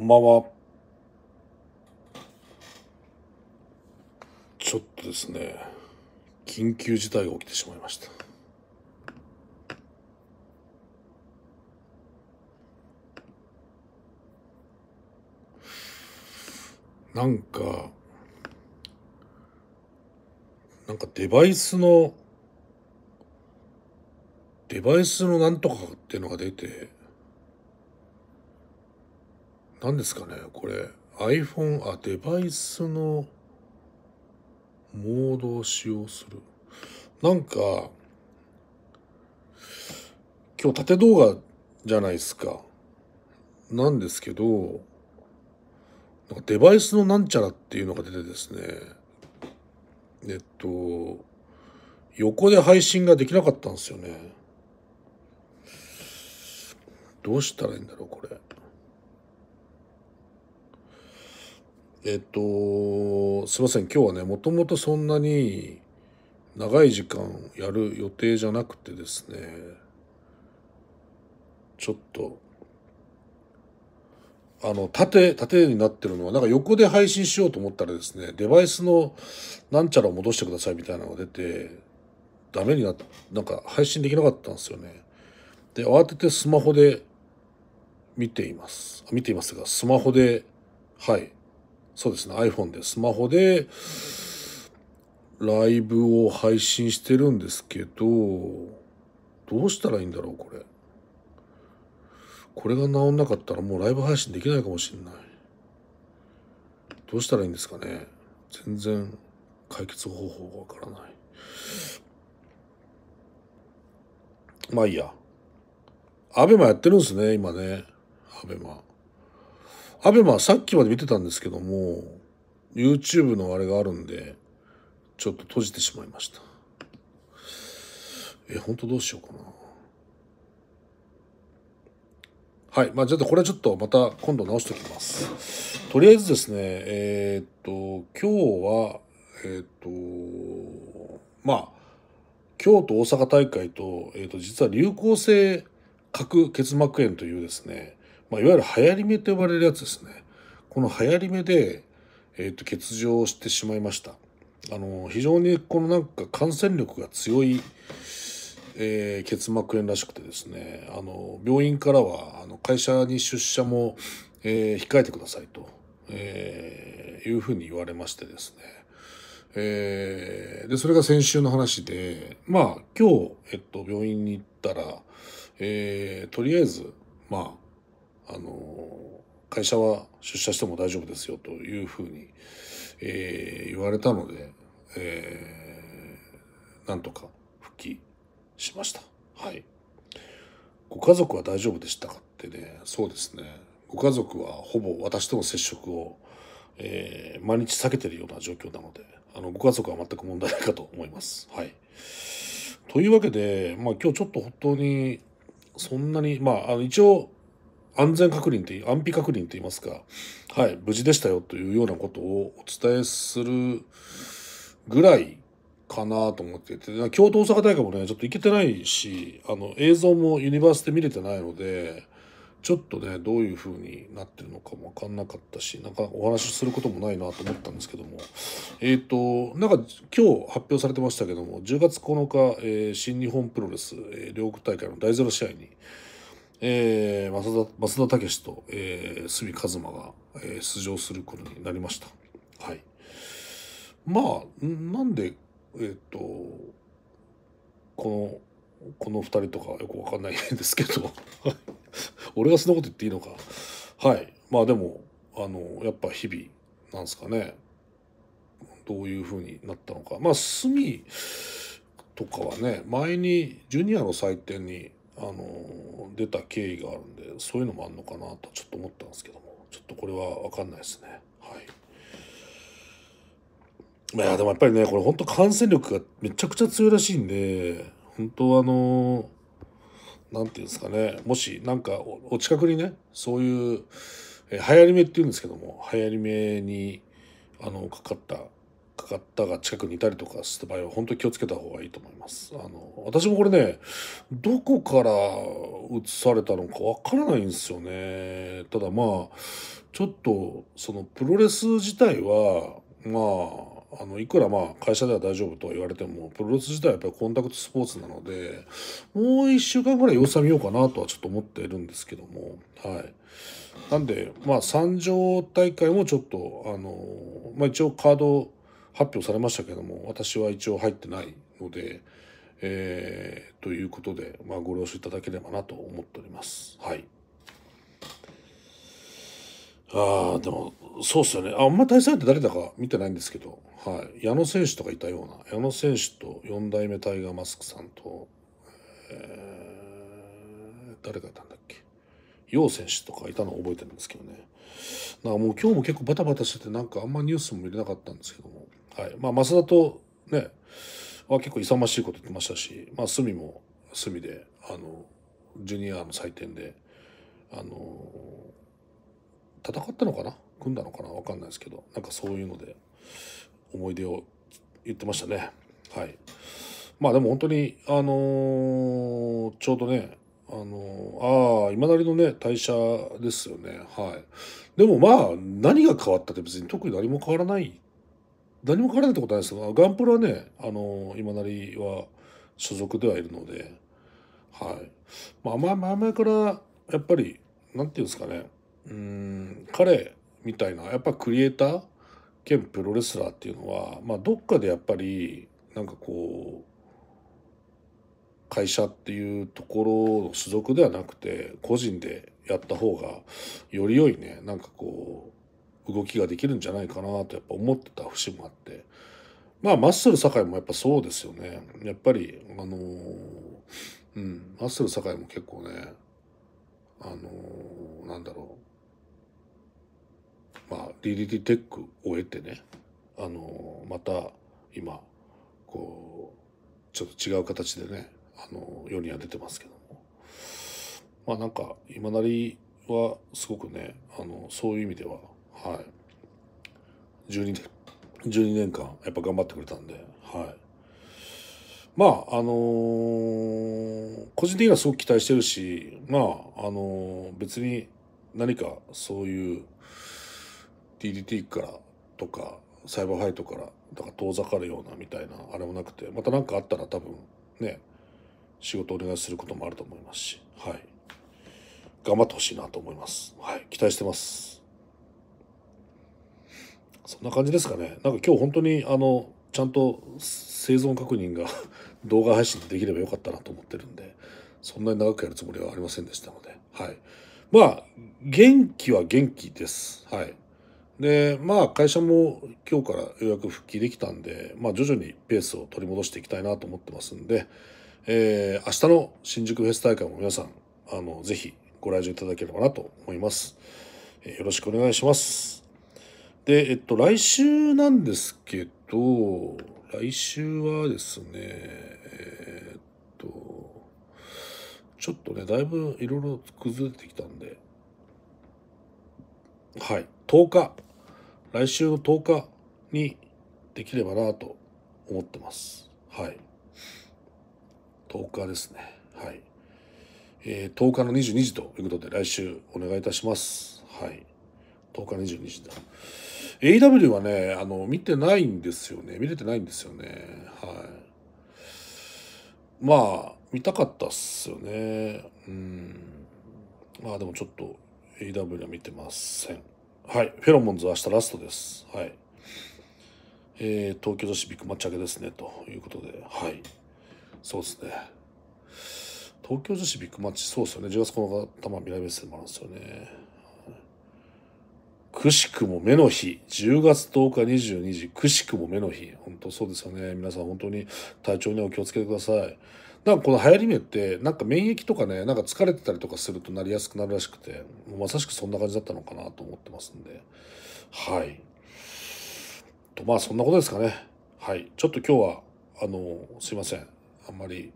こんばんは。ちょっとですね、緊急事態が起きてしまいました。なんか、なんかデバイスの、デバイスのなんとかっていうのが出て、何ですかねこれ iPhone あデバイスのモードを使用するなんか今日縦動画じゃないですかなんですけどなんかデバイスのなんちゃらっていうのが出てですねえっと横で配信ができなかったんですよねどうしたらいいんだろうこれ。えっと、すいません、今日はね、もともとそんなに長い時間やる予定じゃなくてですね、ちょっと、あの、縦、縦になってるのは、なんか横で配信しようと思ったらですね、デバイスのなんちゃらを戻してくださいみたいなのが出て、ダメになった、なんか配信できなかったんですよね。で、慌ててスマホで見ています。見ていますが、スマホで、はい、そうですね、iPhone で、スマホで、ライブを配信してるんですけど、どうしたらいいんだろう、これ。これが治んなかったらもうライブ配信できないかもしれない。どうしたらいいんですかね。全然解決方法がわからない。まあいいや。アベマやってるんですね、今ね。アベマ。アベマさっきまで見てたんですけども YouTube のあれがあるんでちょっと閉じてしまいましたえ本当どうしようかなはいまあちょっとこれはちょっとまた今度直しておきますとりあえずですねえー、っと今日はえー、っとまあ京都大阪大会と,、えー、と実は流行性角結膜炎というですねまあ、いわゆる流行り目と呼ばれるやつですねこの流行り目で、えー、と欠場してしまいましたあの非常にこのなんか感染力が強い、えー、結膜炎らしくてですねあの病院からはあの会社に出社も、えー、控えてくださいと、えー、いうふうに言われましてですねえー、で、それが先週の話で、まあ、今日、えっと、病院に行ったら、えー、とりあえず、まあ、あの会社は出社しても大丈夫ですよというふうに、えー、言われたので、えー、なんとか復帰しました。はい。ご家族は大丈夫でしたかってね、そうですね。ご家族はほぼ私との接触を、えー、毎日避けてるような状況なので、あの、ご家族は全く問題ないかと思います。はい。というわけで、まあ今日ちょっと本当に、そんなに、まあ、あの一応、安全確認って、安否確認といいますか、はい、無事でしたよというようなことをお伝えするぐらいかなと思っていて、京都大阪大会もね、ちょっと行けてないし、あの、映像もユニバースで見れてないので、ちょっとね、どういう風になってるのかもわかんなかったし、なんかお話しすることもないなと思ったんですけども、えっ、ー、と、なんか今日発表されてましたけども、10月9日、えー、新日本プロレス、えー、両国大会の第0試合に、えー、増田、増田武と、えー、隅一馬が、えー、出場することになりました。はい。まあ、なんで、えっ、と、この、この二人とかよくわかんないんですけど、俺がそんなこと言っていいのか。はい。まあでも、あの、やっぱ日々、なんですかね、どういうふうになったのか。まあ、隅とかはね、前にジュニアの祭典に、あの出た経緯があるんでそういうのもあるのかなとちょっと思ったんですけどもちょっとこれは分かんないですねはいいやでもやっぱりねこれ本当感染力がめちゃくちゃ強いらしいんで本当あの何て言うんですかねもしなんかお近くにねそういう、え流行り目っていうんですけども流行り目にあのかかった方が近くにいたりとかした場合は本当に気をつけた方がいいと思います。あの、私もこれね、どこから移されたのかわからないんですよね。ただまあ、ちょっと、そのプロレス自体は、まあ、あのいくらまあ会社では大丈夫とは言われてもプロレス自体はやっぱりコンタクトスポーツなのでもう1週間ぐらい様子を見ようかなとはちょっと思っているんですけどもはいなんでまあ三条大会もちょっとあのまあ一応カード発表されましたけども私は一応入ってないので、えー、ということで、まあ、ご了承いただければなと思っております。はいああ、でも、そうっすよね。あんま対戦相手誰だか見てないんですけど、はい。矢野選手とかいたような。矢野選手と4代目タイガーマスクさんと、えー、誰がいたんだっけ。楊選手とかいたのを覚えてるんですけどね。なんかもう今日も結構バタバタしてて、なんかあんまニュースも見れなかったんですけども。はいまあ、増田とねは結構勇ましいこと言ってましたし、まあ、隅も隅であのジュニアの祭典であの戦ったのかな組んだのかな分かんないですけどなんかそういうので思い出を言ってましたね。はい、まあでも本当にあのー、ちょうどねあのああ、今なりのね、退社ですよね。はい。でもまあ、何が変わったって別に特に何も変わらない何も書かれたことないですがガンプラはねあの今なりは所属ではいるのではいまあ前々からやっぱり何て言うんですかねうん彼みたいなやっぱクリエイター兼プロレスラーっていうのは、まあ、どっかでやっぱりなんかこう会社っていうところの所属ではなくて個人でやった方がより良いねなんかこう、動きができるんじゃないかなとやっぱ思ってた節もあってまあマッスル堺もやっぱそうですよねやっぱりあのうんマッスル堺も結構ねあのなんだろうまあリリティテックを得てねあのまた今こうちょっと違う形でねあの世には出てますけどもまあなんか今なりはすごくねあのそういう意味でははい、12, 年12年間やっぱ頑張ってくれたんで、はい、まああのー、個人的にはすごく期待してるしまああのー、別に何かそういう DDT からとかサイバーハイトからだから遠ざかるようなみたいなあれもなくてまた何かあったら多分ね仕事お願いすることもあると思いますし、はい、頑張ってほしいなと思います。はい、期待してます。そんな感じですかねなんか今日本当にあのちゃんと生存確認が 動画配信でできればよかったなと思ってるんでそんなに長くやるつもりはありませんでしたのではいまあ元気は元気ですはいでまあ会社も今日からようやく復帰できたんで、まあ、徐々にペースを取り戻していきたいなと思ってますんで、えー、明日の新宿フェス大会も皆さんあのぜひご来場いただければなと思います、えー、よろしくお願いしますで、えっと、来週なんですけど、来週はですね、えー、っと、ちょっとね、だいぶいろいろ崩れてきたんで、はい、10日、来週の10日にできればなと思ってます。はい。10日ですね。はい。えー、10日の22時ということで、来週お願いいたします。はい。10日22時だ。AW はね、あの、見てないんですよね。見れてないんですよね。はい。まあ、見たかったっすよね。うん。まあでもちょっと AW は見てません。はい。フェロモンズは明日ラストです。はい。えー、東京女子ビッグマッチ明けですね。ということで、はい。そうですね。東京女子ビッグマッチ、そうですよね。10月このたま未来ベースでもあるんですよね。くしくも目の日、10月10日22時、くしくも目の日。本当そうですよね。皆さん本当に体調にはお気をつけてください。なんかこの流行り目ってなんか免疫とかねなんか疲れてたりとかするとなりやすくなるらしくてまさしくそんな感じだったのかなと思ってますんではいとまあそんなことですかねはいちょっと今日はあのすいませんあんまり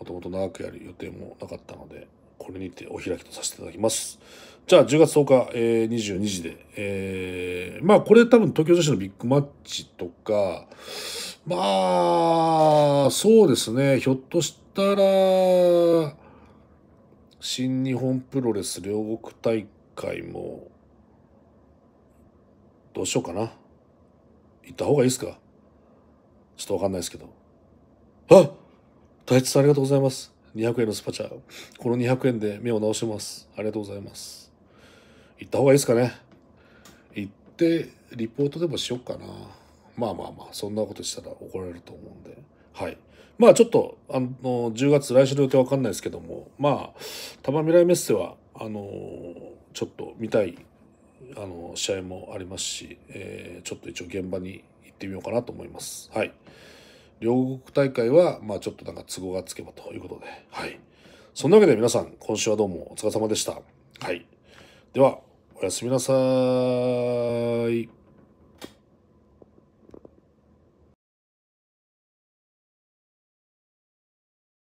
もともと長くやる予定もなかったのでこれにてお開きとさせていただきます。じゃあ10月10日、えー、22時で、えー、まあこれ多分東京女子のビッグマッチとか、まあ、そうですね、ひょっとしたら、新日本プロレス両国大会も、どうしようかな。行った方がいいですかちょっとわかんないですけど。あ大地さんありがとうございます。200円のスパチャ。この200円で目を直します。ありがとうございます。行った方がいいですかね。行って、リポートでもしよっかな。まあまあまあ、そんなことしたら怒られると思うんで。はい。まあちょっと、あの、10月来週の予定わかんないですけども、まあ、多摩未来メッセは、あの、ちょっと見たい、あの、試合もありますし、えー、ちょっと一応現場に行ってみようかなと思います。はい。両国大会は、まあ、ちょっとなんか都合がつけばということで、はい。そんなわけで皆さん、今週はどうもお疲れ様でした。はい。では、おやすみなさい。